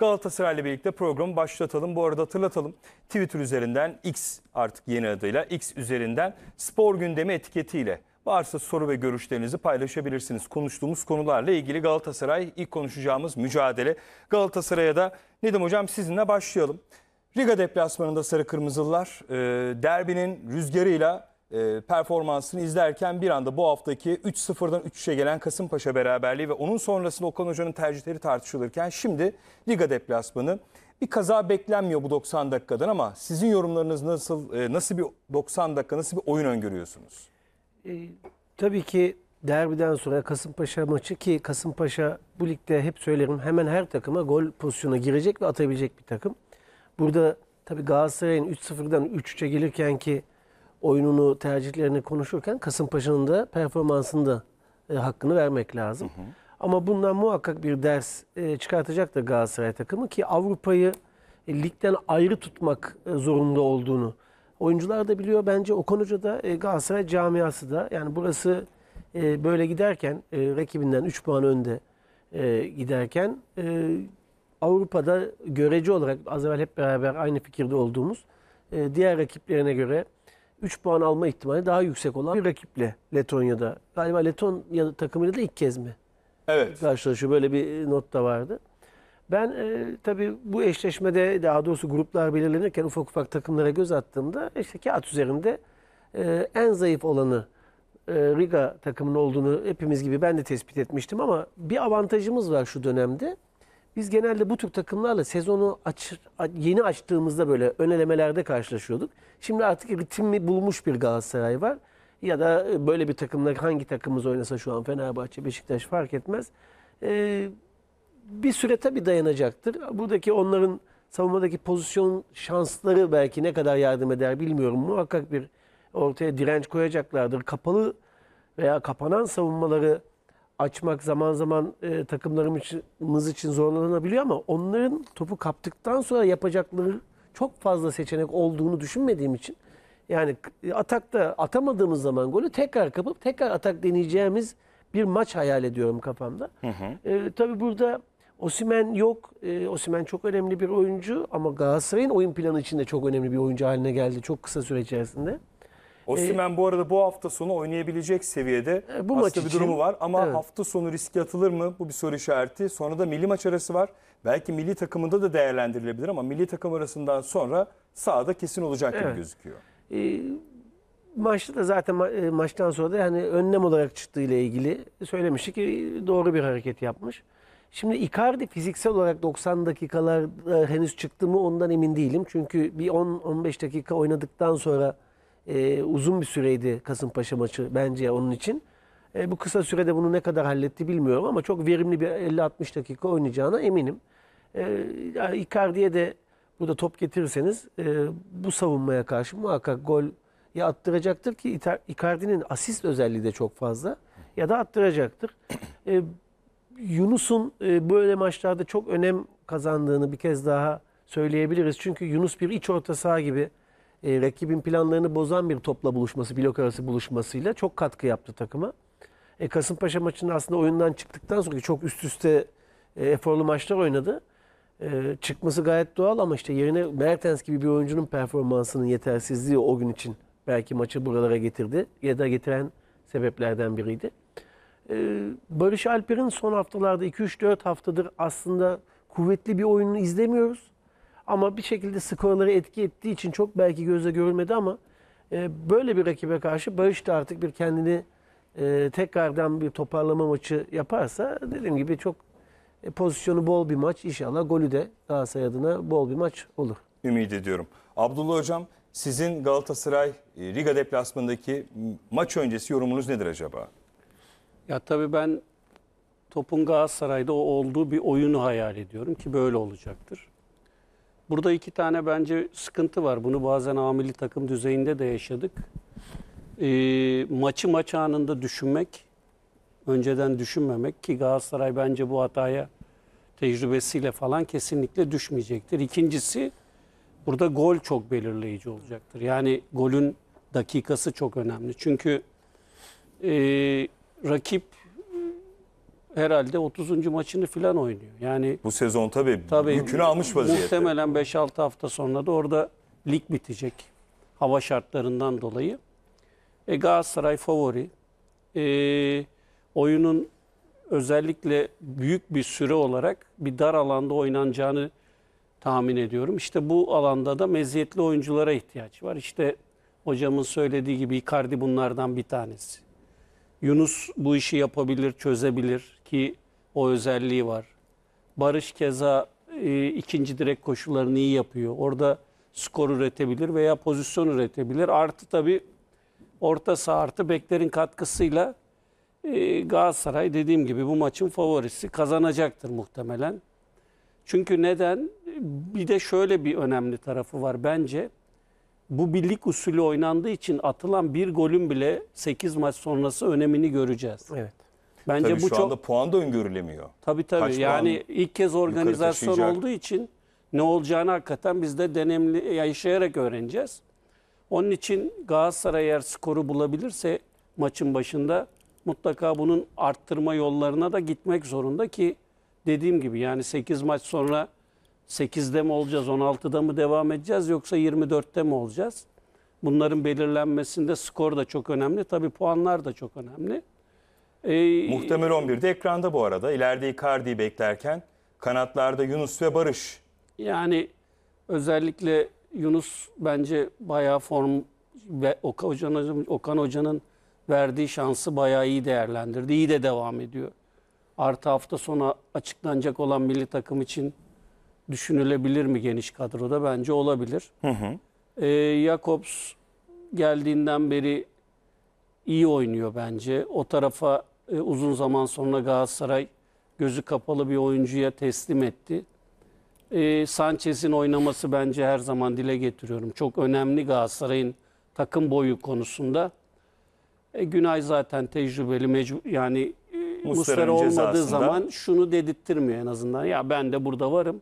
Galatasaray ile birlikte programı başlatalım. Bu arada hatırlatalım. Twitter üzerinden X artık yeni adıyla X üzerinden spor gündemi etiketiyle Varsa soru ve görüşlerinizi paylaşabilirsiniz. Konuştuğumuz konularla ilgili Galatasaray ilk konuşacağımız mücadele. Galatasaray'a da Nedim Hocam sizinle başlayalım. Riga deplasmanında Sarı Kırmızılılar e, derbinin rüzgarıyla e, performansını izlerken bir anda bu haftaki 3-0'dan 3-3'e gelen Kasımpaşa beraberliği ve onun sonrasında Okan Hoca'nın tercihleri tartışılırken şimdi Liga deplasmanı. Bir kaza beklenmiyor bu 90 dakikadan ama sizin yorumlarınız nasıl, e, nasıl bir 90 dakika, nasıl bir oyun öngörüyorsunuz? E, tabii ki derbiden sonra Kasımpaşa maçı ki Kasımpaşa bu ligde hep söylerim hemen her takıma gol pozisyonuna girecek ve atabilecek bir takım. Burada tabii Galatasaray'ın 3-0'dan 3-3'e gelirken ki oyununu, tercihlerini konuşurken Kasımpaşa'nın da performansını da e, hakkını vermek lazım. Hı hı. Ama bundan muhakkak bir ders e, çıkartacak da Galatasaray takımı ki Avrupa'yı e, ligden ayrı tutmak e, zorunda olduğunu oyuncular da biliyor. Bence Okan Hoca da e, Galatasaray camiası da yani burası e, böyle giderken e, rakibinden 3 puan önde e, giderken e, Avrupa'da görece olarak az evvel hep beraber aynı fikirde olduğumuz e, diğer rakiplerine göre 3 puan alma ihtimali daha yüksek olan bir rakiple Letonya'da. Galiba Letonya takımıyla da ilk kez mi? Evet. Karşılaşıyor böyle bir not da vardı. Ben e, tabii bu eşleşmede daha doğrusu gruplar belirlenirken ufak ufak takımlara göz attığımda işte kağıt üzerinde e, en zayıf olanı e, Riga takımının olduğunu hepimiz gibi ben de tespit etmiştim ama bir avantajımız var şu dönemde. Biz genelde bu tür takımlarla sezonu aç, yeni açtığımızda böyle önelemelerde karşılaşıyorduk. Şimdi artık ritmi bulmuş bir Galatasaray var. Ya da e, böyle bir takımla hangi takımımız oynasa şu an Fenerbahçe, Beşiktaş fark etmez. Ee, bir süre tabii dayanacaktır. Buradaki onların savunmadaki pozisyon şansları belki ne kadar yardım eder bilmiyorum. Muhakkak bir ortaya direnç koyacaklardır. Kapalı veya kapanan savunmaları açmak zaman zaman e, takımlarımız için zorlanabiliyor ama onların topu kaptıktan sonra yapacakları çok fazla seçenek olduğunu düşünmediğim için yani e, atakta atamadığımız zaman golü tekrar kapıp tekrar atak deneyeceğimiz bir maç hayal ediyorum kafamda. Hı hı. E, tabii burada Osimen yok. E, Osimen çok önemli bir oyuncu ama Galatasaray'ın oyun planı içinde çok önemli bir oyuncu haline geldi çok kısa süre içerisinde. Osimhen ee, bu arada bu hafta sonu oynayabilecek seviyede E, bu maç bir için, durumu var ama evet. hafta sonu riske atılır mı? Bu bir soru işareti. Sonra da milli maç arası var. Belki milli takımında da değerlendirilebilir ama milli takım arasından sonra sahada kesin olacak gibi gözüküyor. E, maçta da zaten ma- e, maçtan sonra da hani önlem olarak çıktığı ile ilgili söylemiştik ki doğru bir hareket yapmış. Şimdi Icardi fiziksel olarak 90 dakikalarda henüz çıktı mı ondan emin değilim. Çünkü bir 10-15 dakika oynadıktan sonra e, uzun bir süreydi Kasımpaşa maçı bence onun için. E, bu kısa sürede bunu ne kadar halletti bilmiyorum ama çok verimli bir 50-60 dakika oynayacağına eminim. E, Icardi'ye de burada top getirirseniz e, bu savunmaya karşı muhakkak gol ya attıracaktır ki Icardi'nin asist özelliği de çok fazla ya da attıracaktır. E, Yunus'un e, böyle maçlarda çok önem kazandığını bir kez daha söyleyebiliriz. Çünkü Yunus bir iç orta saha gibi e, rakibin planlarını bozan bir topla buluşması, blok arası buluşmasıyla çok katkı yaptı takıma. E, Kasımpaşa maçında aslında oyundan çıktıktan sonra çok üst üste e, eforlu maçlar oynadı. E, çıkması gayet doğal ama işte yerine Mertens gibi bir oyuncunun performansının yetersizliği o gün için belki maçı buralara getirdi ya da getiren sebeplerden biriydi. E, Barış Alper'in son haftalarda 2-3-4 haftadır aslında kuvvetli bir oyununu izlemiyoruz. Ama bir şekilde skorları etki ettiği için çok belki gözle görülmedi ama e, böyle bir rakibe karşı Barış da artık bir kendini e, tekrardan bir toparlama maçı yaparsa dediğim gibi çok e, pozisyonu bol bir maç. inşallah golü de Galatasaray adına bol bir maç olur. Ümit ediyorum. Abdullah Hocam sizin Galatasaray e, Riga deplasmandaki maç öncesi yorumunuz nedir acaba? Ya tabii ben topun Galatasaray'da o olduğu bir oyunu hayal ediyorum ki böyle olacaktır. Burada iki tane bence sıkıntı var. Bunu bazen amili takım düzeyinde de yaşadık. E, maçı maç anında düşünmek, önceden düşünmemek ki Galatasaray bence bu hataya tecrübesiyle falan kesinlikle düşmeyecektir. İkincisi burada gol çok belirleyici olacaktır. Yani golün dakikası çok önemli. Çünkü e, rakip herhalde 30. maçını falan oynuyor. Yani Bu sezon tabii, tabii yükünü almış vaziyette. Muhtemelen 5-6 hafta sonra da orada lig bitecek. Hava şartlarından dolayı. E, Galatasaray favori. E, oyunun özellikle büyük bir süre olarak bir dar alanda oynanacağını tahmin ediyorum. İşte bu alanda da meziyetli oyunculara ihtiyaç var. İşte hocamın söylediği gibi Icardi bunlardan bir tanesi. Yunus bu işi yapabilir, çözebilir ki o özelliği var. Barış keza e, ikinci direk koşullarını iyi yapıyor. Orada skor üretebilir veya pozisyon üretebilir. Artı tabii orta saha artı beklerin katkısıyla e, Galatasaray dediğim gibi bu maçın favorisi kazanacaktır muhtemelen. Çünkü neden? Bir de şöyle bir önemli tarafı var bence. Bu birlik usulü oynandığı için atılan bir golün bile 8 maç sonrası önemini göreceğiz. Evet. Bence tabii bu şu çok... anda puan da öngörülemiyor. Tabii tabii. Kaç yani ilk kez organizasyon olduğu için ne olacağını hakikaten biz de denemli yaşayarak öğreneceğiz. Onun için Galatasaray eğer skoru bulabilirse maçın başında mutlaka bunun arttırma yollarına da gitmek zorunda ki dediğim gibi yani 8 maç sonra 8'de mi olacağız, 16'da mı devam edeceğiz yoksa 24'te mi olacağız? Bunların belirlenmesinde skor da çok önemli. Tabii puanlar da çok önemli. Ee, Muhtemel 11'de ekranda bu arada. İleride Icardi'yi beklerken kanatlarda Yunus ve Barış. Yani özellikle Yunus bence bayağı form ve Okan Hoca'nın, Okan Hoca'nın verdiği şansı bayağı iyi değerlendirdi. İyi de devam ediyor. Artı hafta sonu açıklanacak olan milli takım için düşünülebilir mi geniş kadroda? Bence olabilir. Hı hı. Ee, Jakobs geldiğinden beri iyi oynuyor bence. O tarafa e, uzun zaman sonra Galatasaray gözü kapalı bir oyuncuya teslim etti. E, Sanchez'in oynaması bence her zaman dile getiriyorum. Çok önemli Galatasaray'ın takım boyu konusunda. E, Günay zaten tecrübeli mecbur yani e, Muslera olmadığı zaman şunu dedirttirmiyor en azından. Ya ben de burada varım.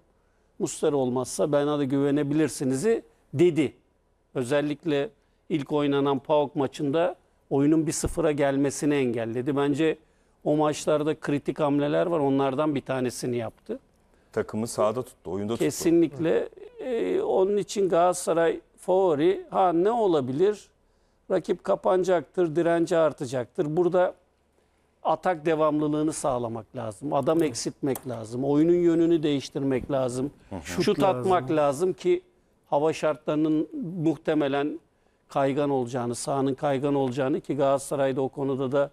muster olmazsa bana da güvenebilirsinizi dedi. Özellikle ilk oynanan PAOK maçında oyunun bir sıfıra gelmesini engelledi. Bence o maçlarda kritik hamleler var. Onlardan bir tanesini yaptı. Takımı sahada tuttu, oyunda Kesinlikle. tuttu. Kesinlikle. E, onun için Galatasaray favori. Ha ne olabilir? Rakip kapanacaktır, direnci artacaktır. Burada atak devamlılığını sağlamak lazım. Adam eksiltmek lazım. Oyunun yönünü değiştirmek lazım. Şut, Şut lazım. atmak lazım ki hava şartlarının muhtemelen kaygan olacağını, sahanın kaygan olacağını ki Galatasaray'da o konuda da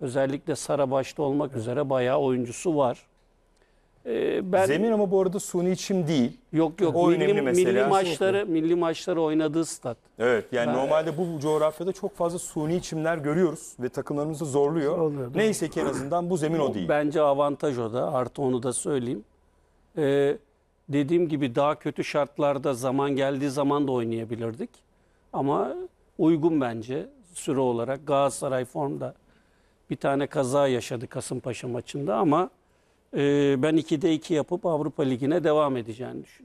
özellikle Sara başta olmak üzere bayağı oyuncusu var. Ee, ben Zemin ama bu arada suni içim değil. Yok yok. O milli, önemli mesela. Milli maçları, milli maçları oynadığı stat. Evet yani ben, normalde bu coğrafyada çok fazla suni içimler görüyoruz ve takımlarımızı zorluyor. Oluyor, Neyse ki en azından bu zemin o değil. Bence avantaj o da artı onu da söyleyeyim. Ee, dediğim gibi daha kötü şartlarda zaman geldiği zaman da oynayabilirdik. Ama uygun bence süre olarak. Galatasaray formda bir tane kaza yaşadı Kasımpaşa maçında ama e, ben 2'de 2 yapıp Avrupa Ligi'ne devam edeceğini düşünüyorum.